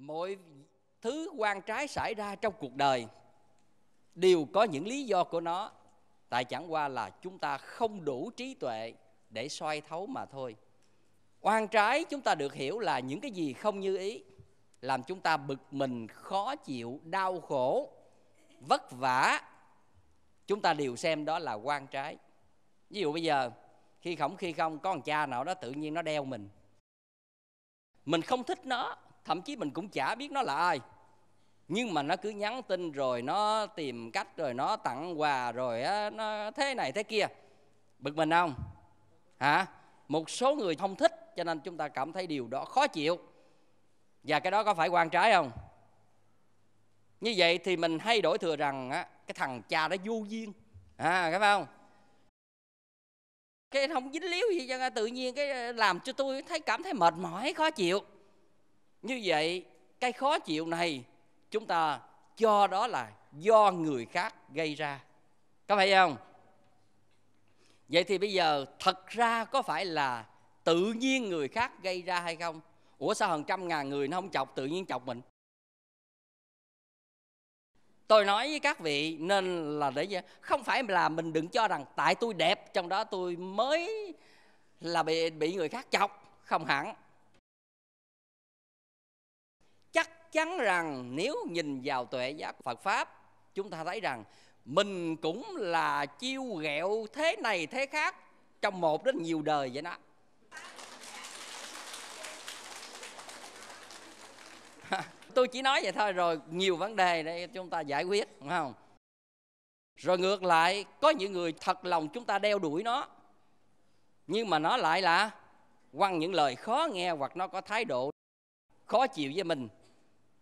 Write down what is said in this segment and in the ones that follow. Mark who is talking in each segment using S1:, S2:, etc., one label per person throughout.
S1: mọi thứ quan trái xảy ra trong cuộc đời đều có những lý do của nó tại chẳng qua là chúng ta không đủ trí tuệ để xoay thấu mà thôi Quan trái chúng ta được hiểu là những cái gì không như ý làm chúng ta bực mình khó chịu đau khổ vất vả chúng ta đều xem đó là quan trái ví dụ bây giờ khi khổng khi không có thằng cha nào đó tự nhiên nó đeo mình mình không thích nó thậm chí mình cũng chả biết nó là ai nhưng mà nó cứ nhắn tin rồi nó tìm cách rồi nó tặng quà rồi nó thế này thế kia bực mình không hả một số người không thích cho nên chúng ta cảm thấy điều đó khó chịu và cái đó có phải quan trái không như vậy thì mình hay đổi thừa rằng á, cái thằng cha đó vô duyên à phải không cái không dính líu gì cho tự nhiên cái ờ, làm cho tôi thấy cảm thấy mệt mỏi khó chịu như vậy cái khó chịu này chúng ta cho đó là do người khác gây ra. Có phải không? Vậy thì bây giờ thật ra có phải là tự nhiên người khác gây ra hay không? Ủa sao hàng trăm ngàn người nó không chọc tự nhiên chọc mình? Tôi nói với các vị nên là để không phải là mình đừng cho rằng tại tôi đẹp trong đó tôi mới là bị bị người khác chọc không hẳn chắc chắn rằng nếu nhìn vào tuệ giác Phật Pháp chúng ta thấy rằng mình cũng là chiêu ghẹo thế này thế khác trong một đến nhiều đời vậy đó tôi chỉ nói vậy thôi rồi nhiều vấn đề để chúng ta giải quyết đúng không rồi ngược lại có những người thật lòng chúng ta đeo đuổi nó nhưng mà nó lại là quăng những lời khó nghe hoặc nó có thái độ khó chịu với mình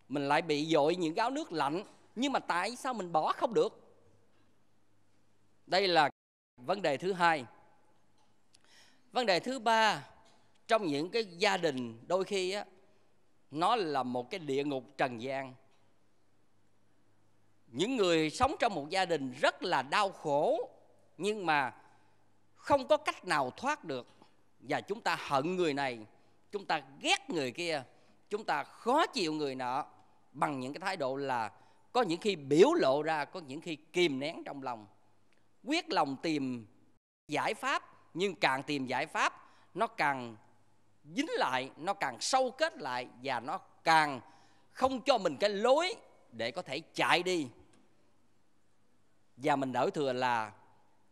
S1: mình lại bị dội những gáo nước lạnh nhưng mà tại sao mình bỏ không được đây là vấn đề thứ hai vấn đề thứ ba trong những cái gia đình đôi khi á nó là một cái địa ngục trần gian những người sống trong một gia đình rất là đau khổ nhưng mà không có cách nào thoát được và chúng ta hận người này chúng ta ghét người kia chúng ta khó chịu người nọ bằng những cái thái độ là có những khi biểu lộ ra có những khi kìm nén trong lòng quyết lòng tìm giải pháp nhưng càng tìm giải pháp nó càng dính lại nó càng sâu kết lại và nó càng không cho mình cái lối để có thể chạy đi và mình đỡ thừa là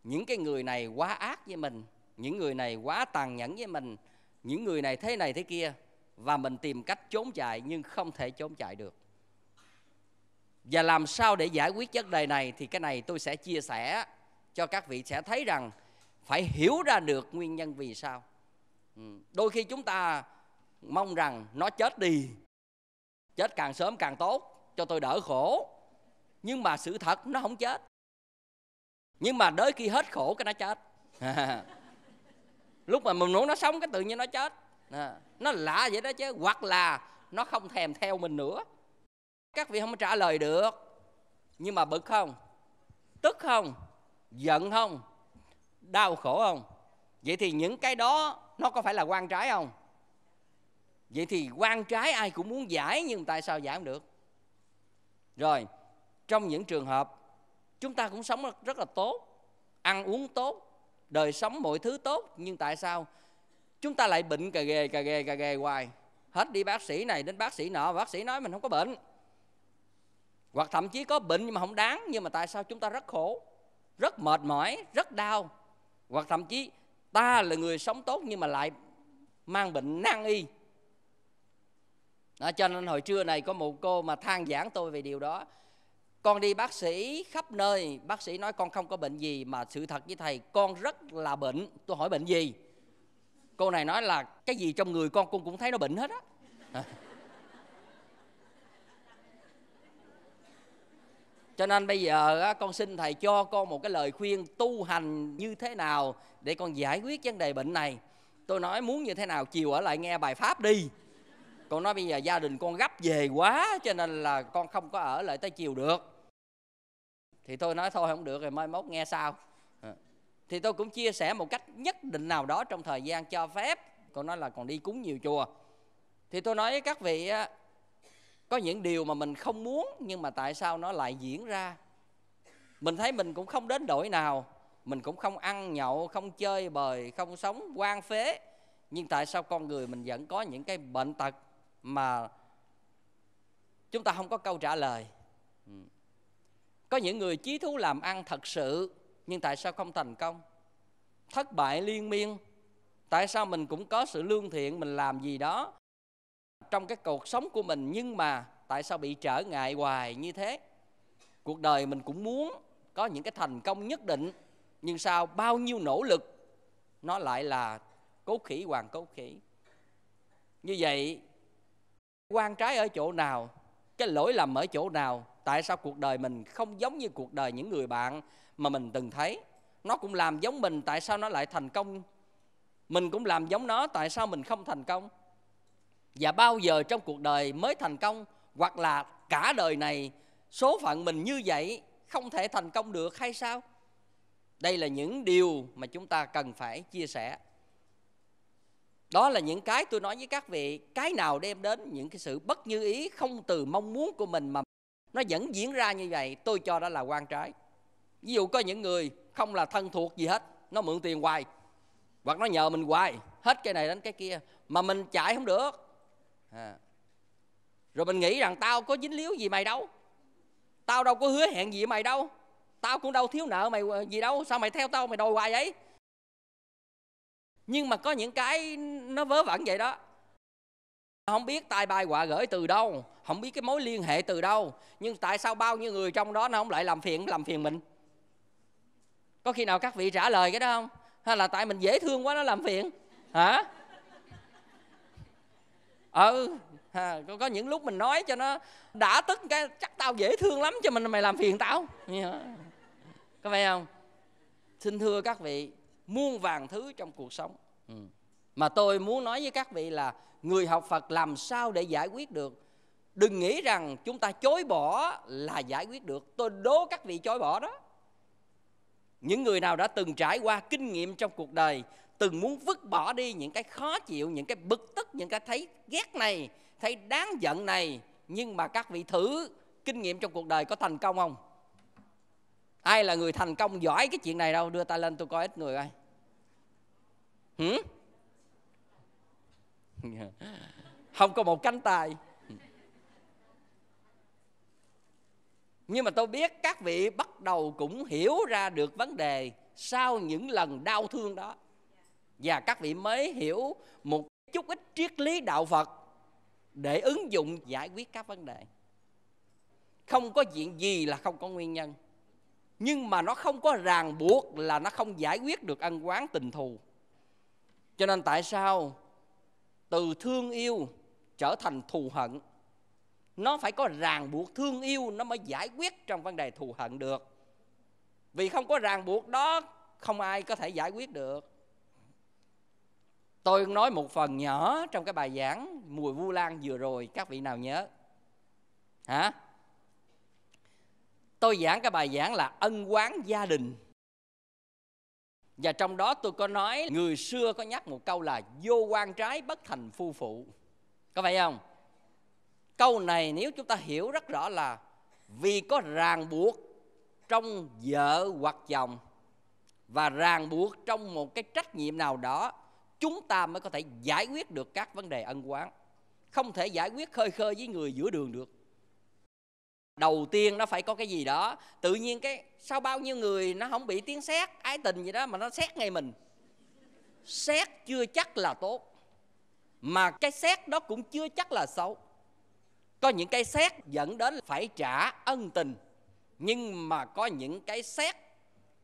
S1: những cái người này quá ác với mình những người này quá tàn nhẫn với mình những người này thế này thế kia và mình tìm cách trốn chạy nhưng không thể trốn chạy được và làm sao để giải quyết vấn đề này thì cái này tôi sẽ chia sẻ cho các vị sẽ thấy rằng phải hiểu ra được nguyên nhân vì sao ừ, đôi khi chúng ta mong rằng nó chết đi chết càng sớm càng tốt cho tôi đỡ khổ nhưng mà sự thật nó không chết nhưng mà đến khi hết khổ cái nó chết lúc mà mình muốn nó sống cái tự nhiên nó chết à, nó lạ vậy đó chứ hoặc là nó không thèm theo mình nữa các vị không trả lời được nhưng mà bực không tức không giận không đau khổ không vậy thì những cái đó nó có phải là quan trái không vậy thì quan trái ai cũng muốn giải nhưng tại sao giải không được rồi trong những trường hợp chúng ta cũng sống rất là tốt ăn uống tốt đời sống mọi thứ tốt nhưng tại sao chúng ta lại bệnh cà ghê cà ghê cà ghê hoài hết đi bác sĩ này đến bác sĩ nọ bác sĩ nói mình không có bệnh hoặc thậm chí có bệnh nhưng mà không đáng nhưng mà tại sao chúng ta rất khổ rất mệt mỏi rất đau hoặc thậm chí ta là người sống tốt nhưng mà lại mang bệnh nan y đó, cho nên hồi trưa này có một cô mà than giảng tôi về điều đó con đi bác sĩ khắp nơi bác sĩ nói con không có bệnh gì mà sự thật với thầy con rất là bệnh tôi hỏi bệnh gì cô này nói là cái gì trong người con con cũng thấy nó bệnh hết á cho nên bây giờ con xin thầy cho con một cái lời khuyên tu hành như thế nào để con giải quyết vấn đề bệnh này tôi nói muốn như thế nào chiều ở lại nghe bài pháp đi con nói bây giờ gia đình con gấp về quá cho nên là con không có ở lại tới chiều được thì tôi nói thôi không được rồi mai mốt nghe sao ờ. thì tôi cũng chia sẻ một cách nhất định nào đó trong thời gian cho phép con nói là còn đi cúng nhiều chùa thì tôi nói với các vị có những điều mà mình không muốn nhưng mà tại sao nó lại diễn ra mình thấy mình cũng không đến đổi nào mình cũng không ăn nhậu không chơi bời không sống quan phế nhưng tại sao con người mình vẫn có những cái bệnh tật mà chúng ta không có câu trả lời ừ. có những người chí thú làm ăn thật sự nhưng tại sao không thành công thất bại liên miên tại sao mình cũng có sự lương thiện mình làm gì đó trong cái cuộc sống của mình nhưng mà tại sao bị trở ngại hoài như thế cuộc đời mình cũng muốn có những cái thành công nhất định nhưng sao bao nhiêu nỗ lực nó lại là cố khỉ hoàng cố khỉ như vậy quan trái ở chỗ nào cái lỗi lầm ở chỗ nào tại sao cuộc đời mình không giống như cuộc đời những người bạn mà mình từng thấy nó cũng làm giống mình tại sao nó lại thành công mình cũng làm giống nó tại sao mình không thành công và bao giờ trong cuộc đời mới thành công hoặc là cả đời này số phận mình như vậy không thể thành công được hay sao đây là những điều mà chúng ta cần phải chia sẻ đó là những cái tôi nói với các vị cái nào đem đến những cái sự bất như ý không từ mong muốn của mình mà nó vẫn diễn ra như vậy tôi cho đó là quan trái ví dụ có những người không là thân thuộc gì hết nó mượn tiền hoài hoặc nó nhờ mình hoài hết cái này đến cái kia mà mình chạy không được à. rồi mình nghĩ rằng tao có dính líu gì mày đâu tao đâu có hứa hẹn gì mày đâu tao cũng đâu thiếu nợ mày ờ, gì đâu sao mày theo tao mày đòi hoài vậy nhưng mà có những cái nó vớ vẩn vậy đó không biết tai bài quả gửi từ đâu không biết cái mối liên hệ từ đâu nhưng tại sao bao nhiêu người trong đó nó không lại làm phiền làm phiền mình có khi nào các vị trả lời cái đó không hay là tại mình dễ thương quá nó làm phiền hả ừ có, có những lúc mình nói cho nó đã tức cái chắc tao dễ thương lắm cho mình mày làm phiền tao có phải không xin thưa các vị muôn vàng thứ trong cuộc sống ừ. mà tôi muốn nói với các vị là người học phật làm sao để giải quyết được đừng nghĩ rằng chúng ta chối bỏ là giải quyết được tôi đố các vị chối bỏ đó những người nào đã từng trải qua kinh nghiệm trong cuộc đời từng muốn vứt bỏ đi những cái khó chịu những cái bực tức những cái thấy ghét này thấy đáng giận này nhưng mà các vị thử kinh nghiệm trong cuộc đời có thành công không ai là người thành công giỏi cái chuyện này đâu đưa tay lên tôi coi ít người ai hử không có một cánh tay nhưng mà tôi biết các vị bắt đầu cũng hiểu ra được vấn đề sau những lần đau thương đó và các vị mới hiểu một chút ít triết lý đạo Phật để ứng dụng giải quyết các vấn đề. Không có chuyện gì là không có nguyên nhân. Nhưng mà nó không có ràng buộc là nó không giải quyết được ân quán tình thù. Cho nên tại sao từ thương yêu trở thành thù hận? Nó phải có ràng buộc thương yêu nó mới giải quyết trong vấn đề thù hận được. Vì không có ràng buộc đó không ai có thể giải quyết được Tôi nói một phần nhỏ trong cái bài giảng mùi vu lan vừa rồi các vị nào nhớ? Hả? Tôi giảng cái bài giảng là ân quán gia đình. Và trong đó tôi có nói người xưa có nhắc một câu là vô quan trái bất thành phu phụ. Có phải không? Câu này nếu chúng ta hiểu rất rõ là vì có ràng buộc trong vợ hoặc chồng và ràng buộc trong một cái trách nhiệm nào đó chúng ta mới có thể giải quyết được các vấn đề ân quán không thể giải quyết khơi khơi với người giữa đường được đầu tiên nó phải có cái gì đó tự nhiên cái sau bao nhiêu người nó không bị tiếng xét ái tình gì đó mà nó xét ngay mình xét chưa chắc là tốt mà cái xét đó cũng chưa chắc là xấu có những cái xét dẫn đến phải trả ân tình nhưng mà có những cái xét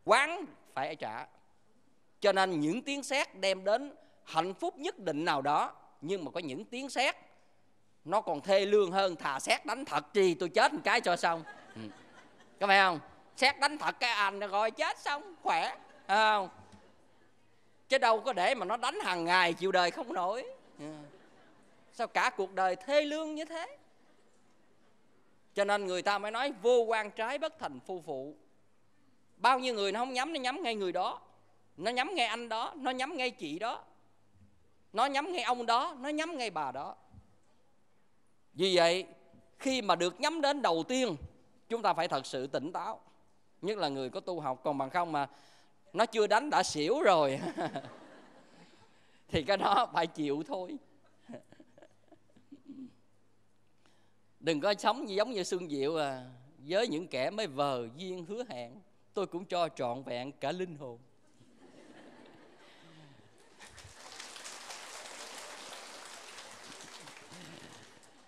S1: quán phải trả cho nên những tiếng xét đem đến hạnh phúc nhất định nào đó nhưng mà có những tiếng sét nó còn thê lương hơn thà sét đánh thật chi tôi chết một cái cho xong ừ. có phải không sét đánh thật cái anh rồi chết xong khỏe không chứ đâu có để mà nó đánh hàng ngày chịu đời không nổi ừ. sao cả cuộc đời thê lương như thế cho nên người ta mới nói vô quan trái bất thành phu phụ bao nhiêu người nó không nhắm nó nhắm ngay người đó nó nhắm ngay anh đó nó nhắm ngay chị đó nó nhắm ngay ông đó nó nhắm ngay bà đó vì vậy khi mà được nhắm đến đầu tiên chúng ta phải thật sự tỉnh táo nhất là người có tu học còn bằng không mà nó chưa đánh đã xỉu rồi thì cái đó phải chịu thôi đừng có sống như giống như xuân diệu à với những kẻ mới vờ duyên hứa hẹn tôi cũng cho trọn vẹn cả linh hồn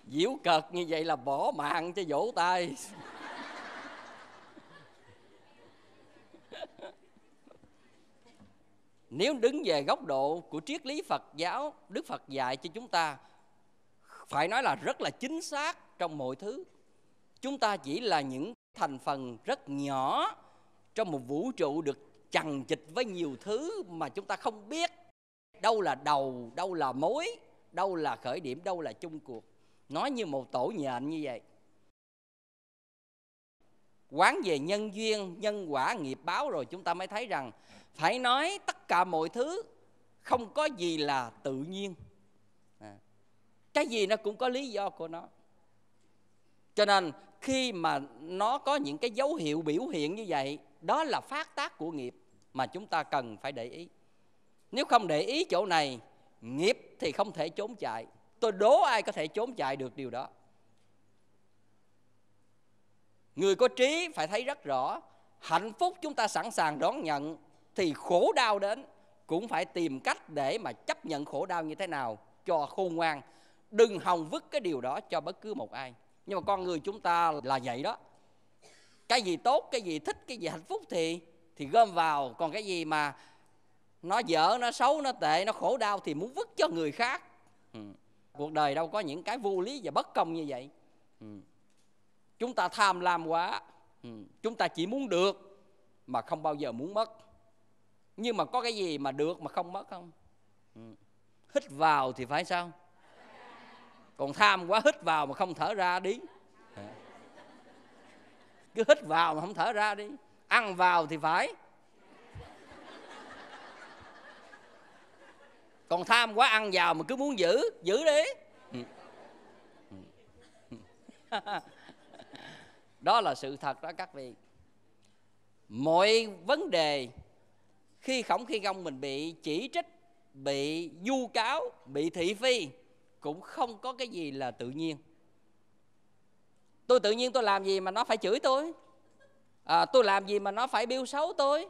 S1: diễu cợt như vậy là bỏ mạng cho vỗ tay nếu đứng về góc độ của triết lý phật giáo đức phật dạy cho chúng ta phải nói là rất là chính xác trong mọi thứ chúng ta chỉ là những thành phần rất nhỏ trong một vũ trụ được chằng chịch với nhiều thứ mà chúng ta không biết đâu là đầu đâu là mối đâu là khởi điểm đâu là chung cuộc nói như một tổ nhện như vậy quán về nhân duyên nhân quả nghiệp báo rồi chúng ta mới thấy rằng phải nói tất cả mọi thứ không có gì là tự nhiên à. cái gì nó cũng có lý do của nó cho nên khi mà nó có những cái dấu hiệu biểu hiện như vậy đó là phát tác của nghiệp mà chúng ta cần phải để ý nếu không để ý chỗ này nghiệp thì không thể trốn chạy tôi đố ai có thể trốn chạy được điều đó người có trí phải thấy rất rõ hạnh phúc chúng ta sẵn sàng đón nhận thì khổ đau đến cũng phải tìm cách để mà chấp nhận khổ đau như thế nào cho khôn ngoan đừng hòng vứt cái điều đó cho bất cứ một ai nhưng mà con người chúng ta là vậy đó cái gì tốt cái gì thích cái gì hạnh phúc thì thì gom vào còn cái gì mà nó dở nó xấu nó tệ nó khổ đau thì muốn vứt cho người khác ừ cuộc đời đâu có những cái vô lý và bất công như vậy ừ. chúng ta tham lam quá ừ. chúng ta chỉ muốn được mà không bao giờ muốn mất nhưng mà có cái gì mà được mà không mất không ừ. hít vào thì phải sao còn tham quá hít vào mà không thở ra đi cứ hít vào mà không thở ra đi ăn vào thì phải còn tham quá ăn vào mà cứ muốn giữ giữ đi ừ. đó là sự thật đó các vị mọi vấn đề khi khổng khi gông mình bị chỉ trích bị du cáo bị thị phi cũng không có cái gì là tự nhiên tôi tự nhiên tôi làm gì mà nó phải chửi tôi à, tôi làm gì mà nó phải biêu xấu tôi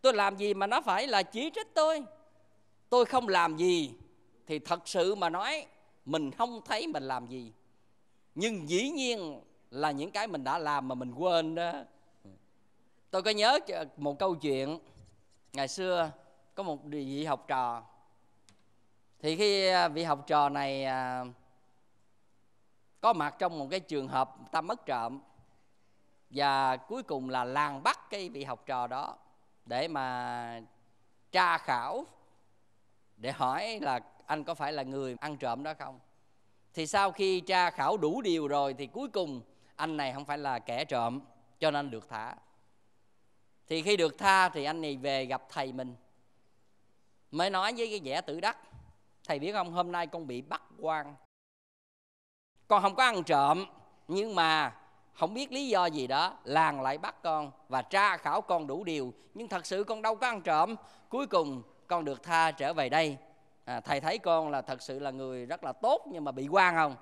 S1: tôi làm gì mà nó phải là chỉ trích tôi tôi không làm gì thì thật sự mà nói mình không thấy mình làm gì nhưng dĩ nhiên là những cái mình đã làm mà mình quên đó tôi có nhớ một câu chuyện ngày xưa có một vị học trò thì khi à, vị học trò này à, có mặt trong một cái trường hợp ta mất trộm và cuối cùng là làng bắt cái vị học trò đó để mà tra khảo để hỏi là anh có phải là người ăn trộm đó không thì sau khi tra khảo đủ điều rồi thì cuối cùng anh này không phải là kẻ trộm cho nên được thả thì khi được tha thì anh này về gặp thầy mình mới nói với cái vẻ tử đắc thầy biết không hôm nay con bị bắt quan con không có ăn trộm nhưng mà không biết lý do gì đó làng lại bắt con và tra khảo con đủ điều nhưng thật sự con đâu có ăn trộm cuối cùng con được tha trở về đây à, thầy thấy con là thật sự là người rất là tốt nhưng mà bị quan không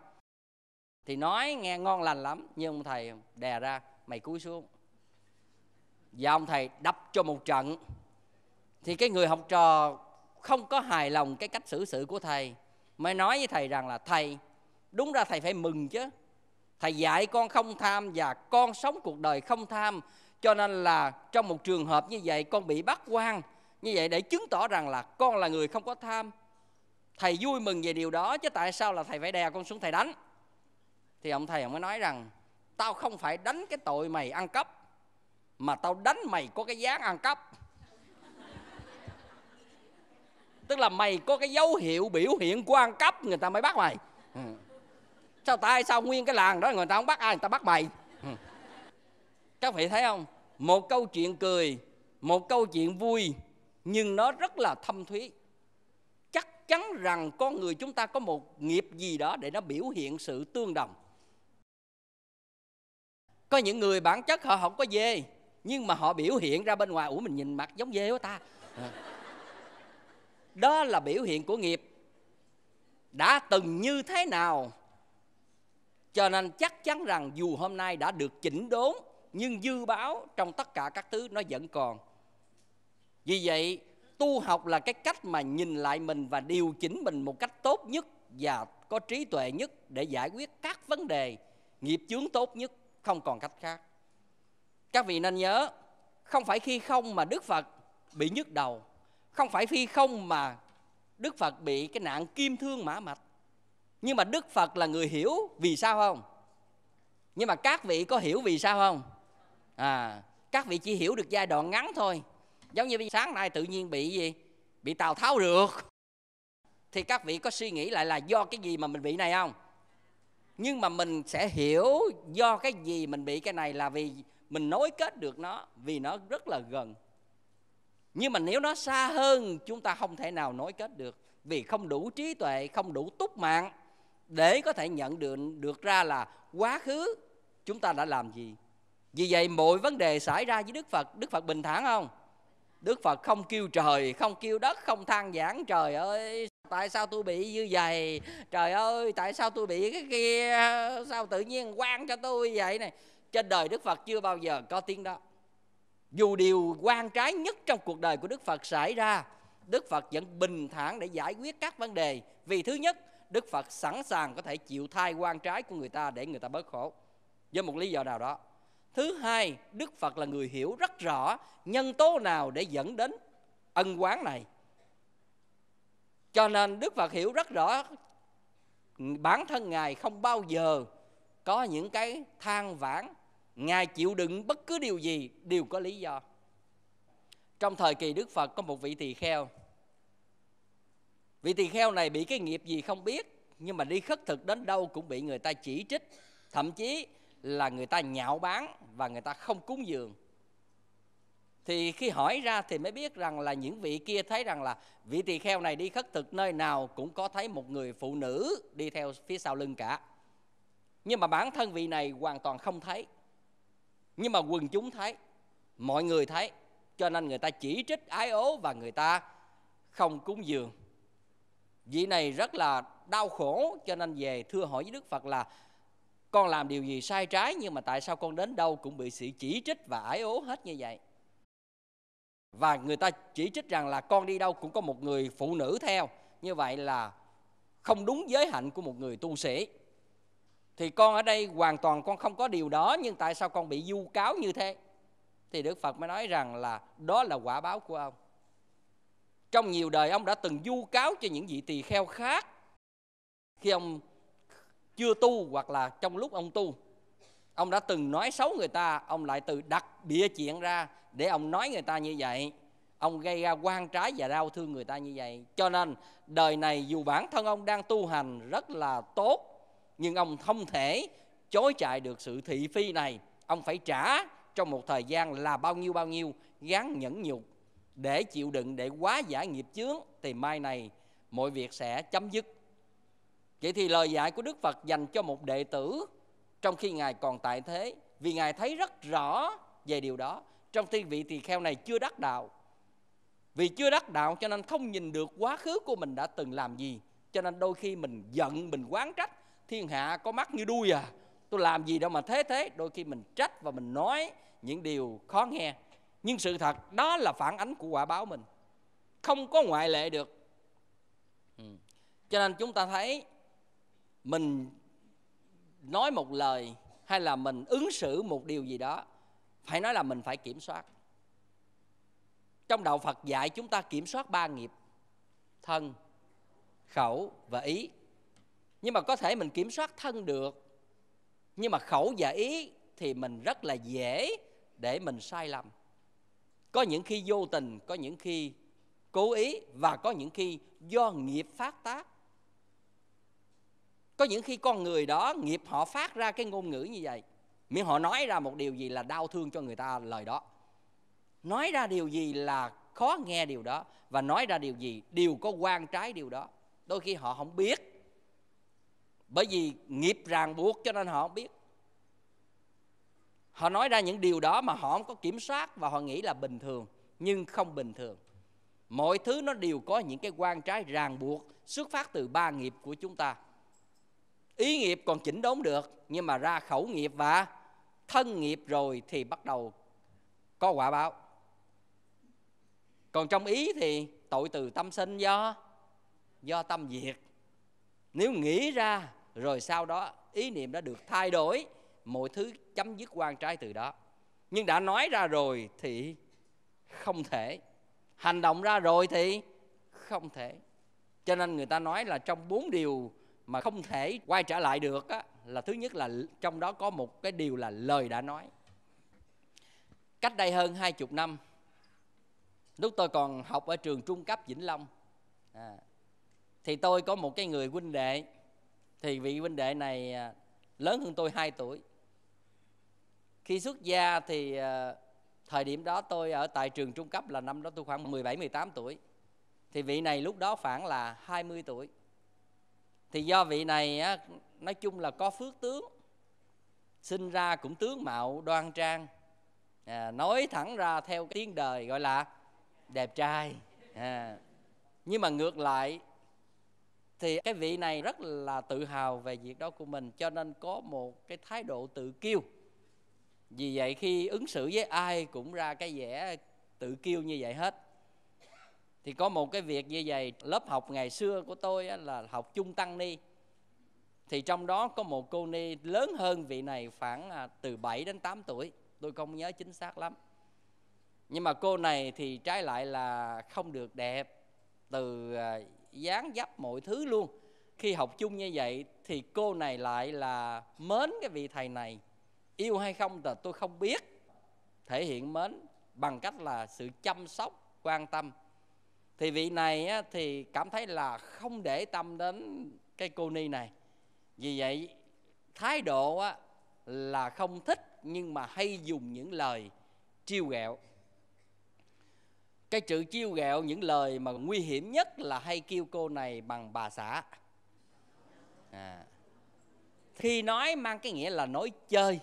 S1: thì nói nghe ngon lành lắm nhưng thầy đè ra mày cúi xuống và dạ, ông thầy đập cho một trận thì cái người học trò không có hài lòng cái cách xử sự của thầy mới nói với thầy rằng là thầy đúng ra thầy phải mừng chứ thầy dạy con không tham và con sống cuộc đời không tham cho nên là trong một trường hợp như vậy con bị bắt quan như vậy để chứng tỏ rằng là con là người không có tham thầy vui mừng về điều đó chứ tại sao là thầy phải đè con xuống thầy đánh thì ông thầy ông mới nói rằng tao không phải đánh cái tội mày ăn cắp mà tao đánh mày có cái dáng ăn cắp tức là mày có cái dấu hiệu biểu hiện của ăn cắp người ta mới bắt mày ừ. sao tại sao nguyên cái làng đó người ta không bắt ai người ta bắt mày ừ. các vị thấy không một câu chuyện cười một câu chuyện vui nhưng nó rất là thâm thúy chắc chắn rằng con người chúng ta có một nghiệp gì đó để nó biểu hiện sự tương đồng có những người bản chất họ không có dê nhưng mà họ biểu hiện ra bên ngoài ủa mình nhìn mặt giống dê của ta đó là biểu hiện của nghiệp đã từng như thế nào cho nên chắc chắn rằng dù hôm nay đã được chỉnh đốn nhưng dư báo trong tất cả các thứ nó vẫn còn vì vậy tu học là cái cách mà nhìn lại mình và điều chỉnh mình một cách tốt nhất và có trí tuệ nhất để giải quyết các vấn đề nghiệp chướng tốt nhất không còn cách khác các vị nên nhớ không phải khi không mà đức phật bị nhức đầu không phải khi không mà đức phật bị cái nạn kim thương mã mạch nhưng mà đức phật là người hiểu vì sao không nhưng mà các vị có hiểu vì sao không à các vị chỉ hiểu được giai đoạn ngắn thôi giống như sáng nay tự nhiên bị gì bị tào tháo rượt thì các vị có suy nghĩ lại là do cái gì mà mình bị này không nhưng mà mình sẽ hiểu do cái gì mình bị cái này là vì mình nối kết được nó vì nó rất là gần nhưng mà nếu nó xa hơn chúng ta không thể nào nối kết được vì không đủ trí tuệ không đủ túc mạng để có thể nhận được được ra là quá khứ chúng ta đã làm gì vì vậy mọi vấn đề xảy ra với đức phật đức phật bình thản không Đức Phật không kêu trời, không kêu đất, không than giảng trời ơi tại sao tôi bị như vậy trời ơi tại sao tôi bị cái kia sao tự nhiên quan cho tôi vậy này trên đời đức phật chưa bao giờ có tiếng đó dù điều quan trái nhất trong cuộc đời của đức phật xảy ra đức phật vẫn bình thản để giải quyết các vấn đề vì thứ nhất đức phật sẵn sàng có thể chịu thai quan trái của người ta để người ta bớt khổ với một lý do nào đó Thứ hai, Đức Phật là người hiểu rất rõ nhân tố nào để dẫn đến ân quán này. Cho nên Đức Phật hiểu rất rõ bản thân Ngài không bao giờ có những cái than vãn. Ngài chịu đựng bất cứ điều gì đều có lý do. Trong thời kỳ Đức Phật có một vị tỳ kheo. Vị tỳ kheo này bị cái nghiệp gì không biết, nhưng mà đi khất thực đến đâu cũng bị người ta chỉ trích. Thậm chí là người ta nhạo bán và người ta không cúng dường thì khi hỏi ra thì mới biết rằng là những vị kia thấy rằng là vị tỳ kheo này đi khất thực nơi nào cũng có thấy một người phụ nữ đi theo phía sau lưng cả nhưng mà bản thân vị này hoàn toàn không thấy nhưng mà quần chúng thấy mọi người thấy cho nên người ta chỉ trích ái ố và người ta không cúng dường vị này rất là đau khổ cho nên về thưa hỏi với đức phật là con làm điều gì sai trái nhưng mà tại sao con đến đâu cũng bị sự chỉ trích và ái ố hết như vậy và người ta chỉ trích rằng là con đi đâu cũng có một người phụ nữ theo như vậy là không đúng giới hạnh của một người tu sĩ thì con ở đây hoàn toàn con không có điều đó nhưng tại sao con bị du cáo như thế thì đức phật mới nói rằng là đó là quả báo của ông trong nhiều đời ông đã từng du cáo cho những vị tỳ kheo khác khi ông chưa tu hoặc là trong lúc ông tu ông đã từng nói xấu người ta ông lại từ đặt bịa chuyện ra để ông nói người ta như vậy ông gây ra quan trái và đau thương người ta như vậy cho nên đời này dù bản thân ông đang tu hành rất là tốt nhưng ông không thể chối chạy được sự thị phi này ông phải trả trong một thời gian là bao nhiêu bao nhiêu gán nhẫn nhục để chịu đựng để quá giải nghiệp chướng thì mai này mọi việc sẽ chấm dứt Vậy thì lời dạy của Đức Phật dành cho một đệ tử trong khi Ngài còn tại thế vì Ngài thấy rất rõ về điều đó. Trong khi vị thì kheo này chưa đắc đạo. Vì chưa đắc đạo cho nên không nhìn được quá khứ của mình đã từng làm gì. Cho nên đôi khi mình giận, mình quán trách. Thiên hạ có mắt như đuôi à. Tôi làm gì đâu mà thế thế. Đôi khi mình trách và mình nói những điều khó nghe. Nhưng sự thật đó là phản ánh của quả báo mình. Không có ngoại lệ được. Ừ. Cho nên chúng ta thấy mình nói một lời hay là mình ứng xử một điều gì đó phải nói là mình phải kiểm soát trong đạo phật dạy chúng ta kiểm soát ba nghiệp thân khẩu và ý nhưng mà có thể mình kiểm soát thân được nhưng mà khẩu và ý thì mình rất là dễ để mình sai lầm có những khi vô tình có những khi cố ý và có những khi do nghiệp phát tác có những khi con người đó nghiệp họ phát ra cái ngôn ngữ như vậy miễn họ nói ra một điều gì là đau thương cho người ta lời đó nói ra điều gì là khó nghe điều đó và nói ra điều gì đều có quan trái điều đó đôi khi họ không biết bởi vì nghiệp ràng buộc cho nên họ không biết họ nói ra những điều đó mà họ không có kiểm soát và họ nghĩ là bình thường nhưng không bình thường mọi thứ nó đều có những cái quan trái ràng buộc xuất phát từ ba nghiệp của chúng ta ý nghiệp còn chỉnh đốn được nhưng mà ra khẩu nghiệp và thân nghiệp rồi thì bắt đầu có quả báo còn trong ý thì tội từ tâm sinh do do tâm diệt nếu nghĩ ra rồi sau đó ý niệm đã được thay đổi mọi thứ chấm dứt quan trai từ đó nhưng đã nói ra rồi thì không thể hành động ra rồi thì không thể cho nên người ta nói là trong bốn điều mà không thể quay trở lại được á, là thứ nhất là trong đó có một cái điều là lời đã nói cách đây hơn hai chục năm lúc tôi còn học ở trường trung cấp vĩnh long à, thì tôi có một cái người huynh đệ thì vị huynh đệ này à, lớn hơn tôi 2 tuổi khi xuất gia thì à, thời điểm đó tôi ở tại trường trung cấp là năm đó tôi khoảng 17 18 tuổi thì vị này lúc đó khoảng là 20 tuổi thì do vị này á, nói chung là có phước tướng sinh ra cũng tướng mạo đoan trang à, nói thẳng ra theo tiếng đời gọi là đẹp trai à, nhưng mà ngược lại thì cái vị này rất là tự hào về việc đó của mình cho nên có một cái thái độ tự kiêu vì vậy khi ứng xử với ai cũng ra cái vẻ tự kiêu như vậy hết thì có một cái việc như vậy lớp học ngày xưa của tôi là học chung tăng ni thì trong đó có một cô ni lớn hơn vị này khoảng à, từ 7 đến 8 tuổi tôi không nhớ chính xác lắm nhưng mà cô này thì trái lại là không được đẹp từ à, dáng dấp mọi thứ luôn khi học chung như vậy thì cô này lại là mến cái vị thầy này yêu hay không thì tôi không biết thể hiện mến bằng cách là sự chăm sóc quan tâm thì vị này á, thì cảm thấy là không để tâm đến cái cô ni này vì vậy thái độ á, là không thích nhưng mà hay dùng những lời chiêu ghẹo cái chữ chiêu ghẹo những lời mà nguy hiểm nhất là hay kêu cô này bằng bà xã à. khi nói mang cái nghĩa là nói chơi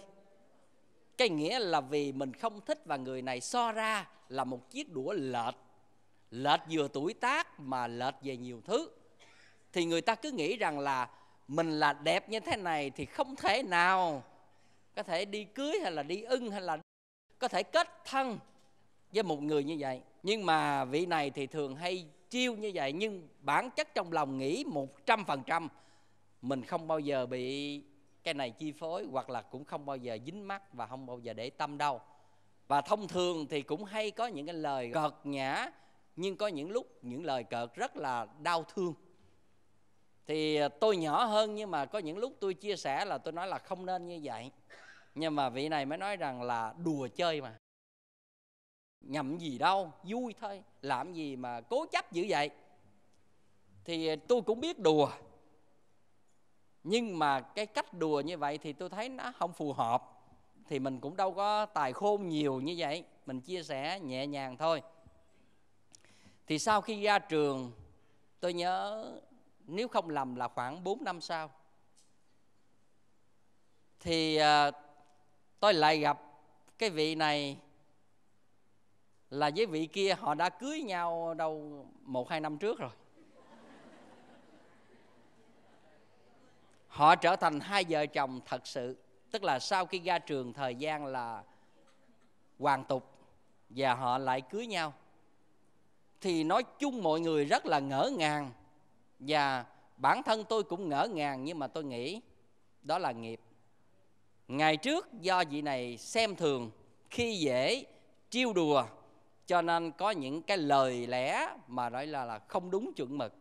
S1: cái nghĩa là vì mình không thích và người này so ra là một chiếc đũa lệch lệch vừa tuổi tác mà lệch về nhiều thứ thì người ta cứ nghĩ rằng là mình là đẹp như thế này thì không thể nào có thể đi cưới hay là đi ưng hay là có thể kết thân với một người như vậy nhưng mà vị này thì thường hay chiêu như vậy nhưng bản chất trong lòng nghĩ một trăm phần trăm mình không bao giờ bị cái này chi phối hoặc là cũng không bao giờ dính mắt và không bao giờ để tâm đâu và thông thường thì cũng hay có những cái lời gợt nhã nhưng có những lúc những lời cợt rất là đau thương thì à, tôi nhỏ hơn nhưng mà có những lúc tôi chia sẻ là tôi nói là không nên như vậy nhưng mà vị này mới nói rằng là đùa chơi mà nhậm gì đâu vui thôi làm gì mà cố chấp dữ vậy thì à, tôi cũng biết đùa nhưng mà cái cách đùa như vậy thì tôi thấy nó không phù hợp thì mình cũng đâu có tài khôn nhiều như vậy mình chia sẻ nhẹ nhàng thôi thì sau khi ra trường tôi nhớ nếu không lầm là khoảng 4 năm sau thì à, tôi lại gặp cái vị này là với vị kia họ đã cưới nhau đâu một hai năm trước rồi họ trở thành hai vợ chồng thật sự tức là sau khi ra trường thời gian là hoàn tục và họ lại cưới nhau thì nói chung mọi người rất là ngỡ ngàng và bản thân tôi cũng ngỡ ngàng nhưng mà tôi nghĩ đó là nghiệp ngày trước do vị này xem thường khi dễ trêu đùa cho nên có những cái lời lẽ mà nói là là không đúng chuẩn mực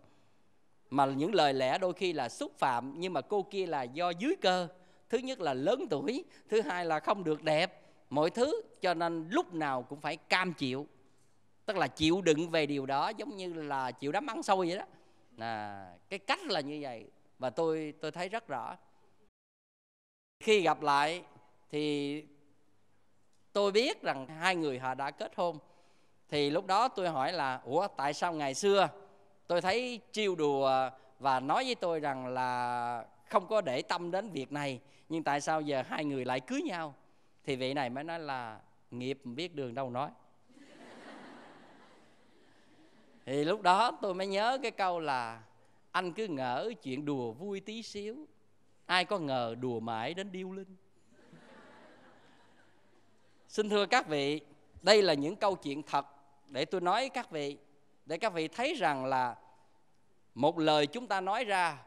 S1: mà những lời lẽ đôi khi là xúc phạm nhưng mà cô kia là do dưới cơ thứ nhất là lớn tuổi thứ hai là không được đẹp mọi thứ cho nên lúc nào cũng phải cam chịu tức là chịu đựng về điều đó giống như là chịu đám ăn sâu vậy đó là cái cách là như vậy và tôi tôi thấy rất rõ khi gặp lại thì tôi biết rằng hai người họ đã kết hôn thì lúc đó tôi hỏi là ủa tại sao ngày xưa tôi thấy chiêu đùa và nói với tôi rằng là không có để tâm đến việc này nhưng tại sao giờ hai người lại cưới nhau thì vị này mới nói là nghiệp biết đường đâu nói thì lúc đó tôi mới nhớ cái câu là anh cứ ngỡ chuyện đùa vui tí xíu ai có ngờ đùa mãi đến điêu linh xin thưa các vị đây là những câu chuyện thật để tôi nói các vị để các vị thấy rằng là một lời chúng ta nói ra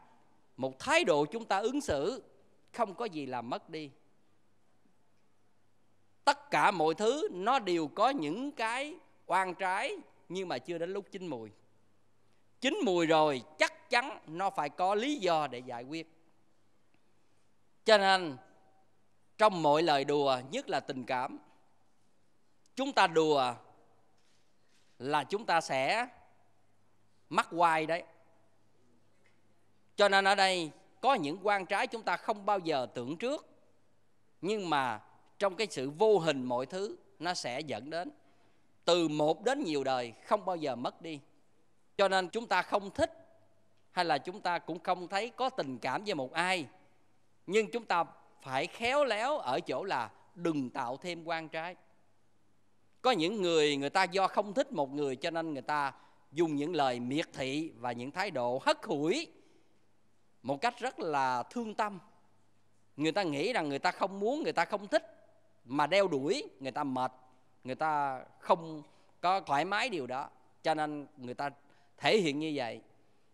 S1: một thái độ chúng ta ứng xử không có gì là mất đi tất cả mọi thứ nó đều có những cái oan trái nhưng mà chưa đến lúc chín mùi chín mùi rồi chắc chắn nó phải có lý do để giải quyết cho nên trong mọi lời đùa nhất là tình cảm chúng ta đùa là chúng ta sẽ mắc hoài đấy cho nên ở đây có những quan trái chúng ta không bao giờ tưởng trước nhưng mà trong cái sự vô hình mọi thứ nó sẽ dẫn đến từ một đến nhiều đời không bao giờ mất đi cho nên chúng ta không thích hay là chúng ta cũng không thấy có tình cảm với một ai nhưng chúng ta phải khéo léo ở chỗ là đừng tạo thêm quan trái có những người người ta do không thích một người cho nên người ta dùng những lời miệt thị và những thái độ hất hủi một cách rất là thương tâm người ta nghĩ rằng người ta không muốn người ta không thích mà đeo đuổi người ta mệt người ta không có thoải mái điều đó cho nên người ta thể hiện như vậy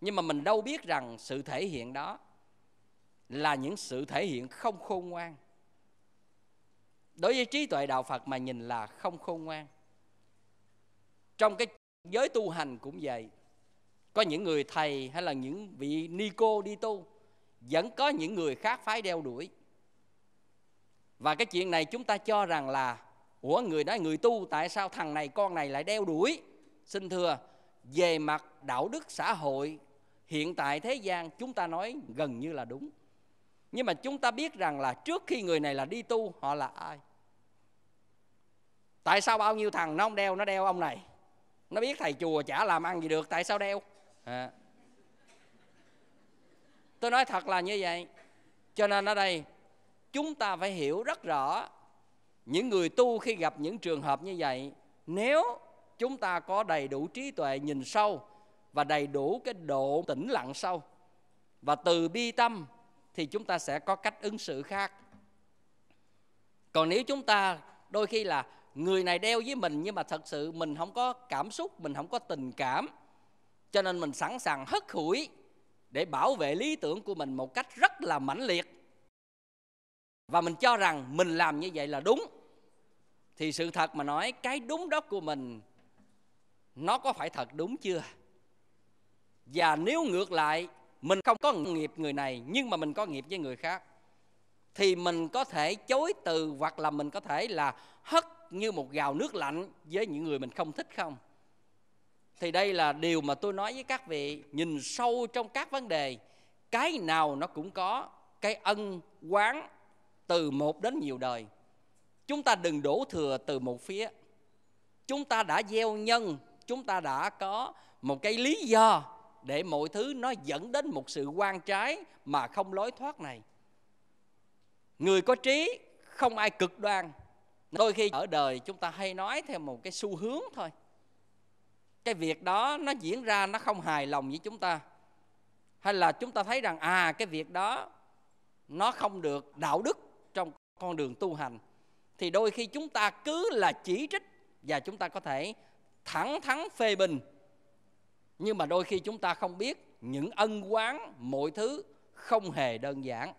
S1: nhưng mà mình đâu biết rằng sự thể hiện đó là những sự thể hiện không khôn ngoan đối với trí tuệ đạo phật mà nhìn là không khôn ngoan trong cái giới tu hành cũng vậy có những người thầy hay là những vị ni cô đi tu vẫn có những người khác phái đeo đuổi và cái chuyện này chúng ta cho rằng là ủa người nói người tu tại sao thằng này con này lại đeo đuổi xin thưa về mặt đạo đức xã hội hiện tại thế gian chúng ta nói gần như là đúng nhưng mà chúng ta biết rằng là trước khi người này là đi tu họ là ai tại sao bao nhiêu thằng nó không đeo nó đeo ông này nó biết thầy chùa chả làm ăn gì được tại sao đeo à. tôi nói thật là như vậy cho nên ở đây chúng ta phải hiểu rất rõ những người tu khi gặp những trường hợp như vậy nếu chúng ta có đầy đủ trí tuệ nhìn sâu và đầy đủ cái độ tĩnh lặng sâu và từ bi tâm thì chúng ta sẽ có cách ứng xử khác còn nếu chúng ta đôi khi là người này đeo với mình nhưng mà thật sự mình không có cảm xúc mình không có tình cảm cho nên mình sẵn sàng hất hủi để bảo vệ lý tưởng của mình một cách rất là mãnh liệt và mình cho rằng mình làm như vậy là đúng thì sự thật mà nói cái đúng đó của mình nó có phải thật đúng chưa và nếu ngược lại mình không có nghiệp người này nhưng mà mình có nghiệp với người khác thì mình có thể chối từ hoặc là mình có thể là hất như một gào nước lạnh với những người mình không thích không thì đây là điều mà tôi nói với các vị nhìn sâu trong các vấn đề cái nào nó cũng có cái ân quán từ một đến nhiều đời chúng ta đừng đổ thừa từ một phía chúng ta đã gieo nhân chúng ta đã có một cái lý do để mọi thứ nó dẫn đến một sự quan trái mà không lối thoát này người có trí không ai cực đoan đôi khi ở đời chúng ta hay nói theo một cái xu hướng thôi cái việc đó nó diễn ra nó không hài lòng với chúng ta hay là chúng ta thấy rằng à cái việc đó nó không được đạo đức con đường tu hành thì đôi khi chúng ta cứ là chỉ trích và chúng ta có thể thẳng thắn phê bình nhưng mà đôi khi chúng ta không biết những ân quán mọi thứ không hề đơn giản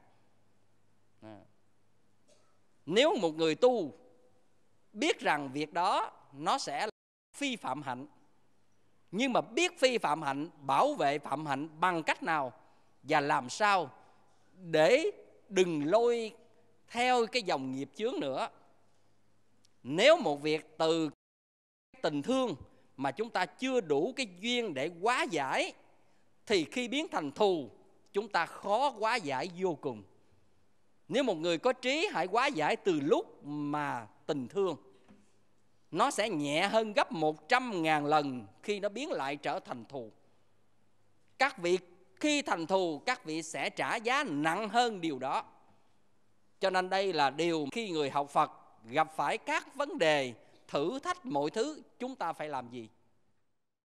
S1: à. nếu một người tu biết rằng việc đó nó sẽ phi phạm hạnh nhưng mà biết phi phạm hạnh bảo vệ phạm hạnh bằng cách nào và làm sao để đừng lôi theo cái dòng nghiệp chướng nữa nếu một việc từ tình thương mà chúng ta chưa đủ cái duyên để quá giải thì khi biến thành thù chúng ta khó quá giải vô cùng nếu một người có trí hãy quá giải từ lúc mà tình thương nó sẽ nhẹ hơn gấp 100.000 lần khi nó biến lại trở thành thù. Các vị khi thành thù các vị sẽ trả giá nặng hơn điều đó cho nên đây là điều khi người học phật gặp phải các vấn đề thử thách mọi thứ chúng ta phải làm gì